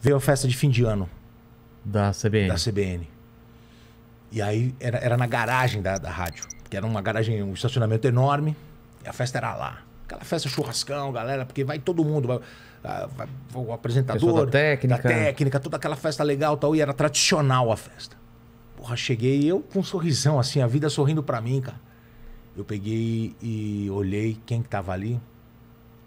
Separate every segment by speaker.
Speaker 1: veio a festa de fim de ano. Da CBN. Da CBN. E aí era, era na garagem da, da rádio, que era uma garagem, um estacionamento enorme, e a festa era lá. Aquela festa churrascão, galera, porque vai todo mundo, vai, vai, vai o apresentador, da técnica. da técnica, toda aquela festa legal tal, e era tradicional a festa. Porra, cheguei eu com um sorrisão, assim, a vida sorrindo para mim, cara. Eu peguei e olhei quem que tava ali?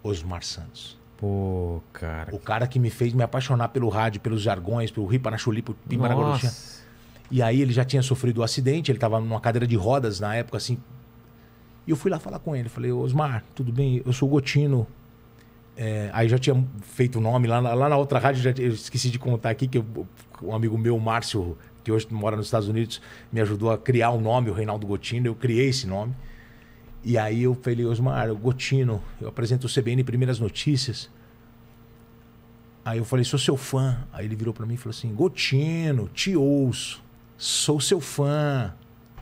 Speaker 1: Osmar Santos. Pô, cara. O cara que me fez me apaixonar pelo rádio, pelos jargões, pelo ripanachuli, pelo pimaragorotinha. E aí ele já tinha sofrido o um acidente, ele estava numa cadeira de rodas na época, assim. E eu fui lá falar com ele. Falei, Osmar, tudo bem? Eu sou o Gotino. É, aí já tinha feito o nome lá, lá na outra rádio, já, eu esqueci de contar aqui que eu, um amigo meu, Márcio, que hoje mora nos Estados Unidos, me ajudou a criar o um nome, o Reinaldo Gotino. Eu criei esse nome. E aí eu falei, Osmar, Gotino, eu apresento o CBN Primeiras Notícias. Aí eu falei, sou seu fã. Aí ele virou para mim e falou assim: Gotino, te ouço, sou seu fã.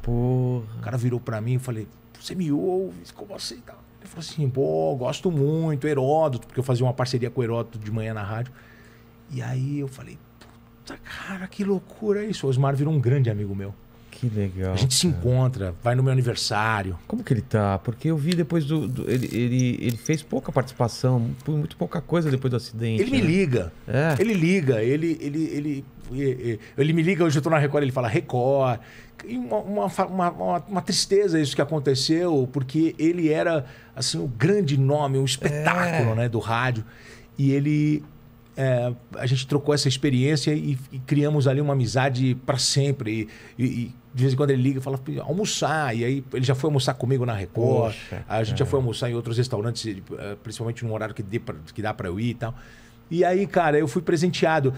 Speaker 1: Porra. O cara virou para mim e falei: você me ouve? Como assim? Ele falou assim: pô, gosto muito, Heródoto, porque eu fazia uma parceria com o Heródoto de manhã na rádio. E aí eu falei: puta cara, que loucura isso. O Osmar virou um grande amigo meu. Que legal. A gente se encontra, vai no meu aniversário. Como que ele tá? Porque eu vi depois do. do ele, ele, ele, fez pouca participação, muito pouca coisa depois do acidente. Ele né? me liga. É. Ele liga, ele, ele, ele, ele, me liga, hoje eu tô na Record, ele fala Record. Uma, uma, uma, uma, tristeza isso que aconteceu, porque ele era assim o grande nome, o espetáculo é. né, do rádio. E ele é, a gente trocou essa experiência e, e criamos ali uma amizade para sempre. E, e, de vez em quando ele liga e fala almoçar. E aí ele já foi almoçar comigo na Record. Poxa, a gente é. já foi almoçar em outros restaurantes, eh, principalmente num horário que, dê pra, que dá para eu ir e tal. E aí, cara, eu fui presenteado.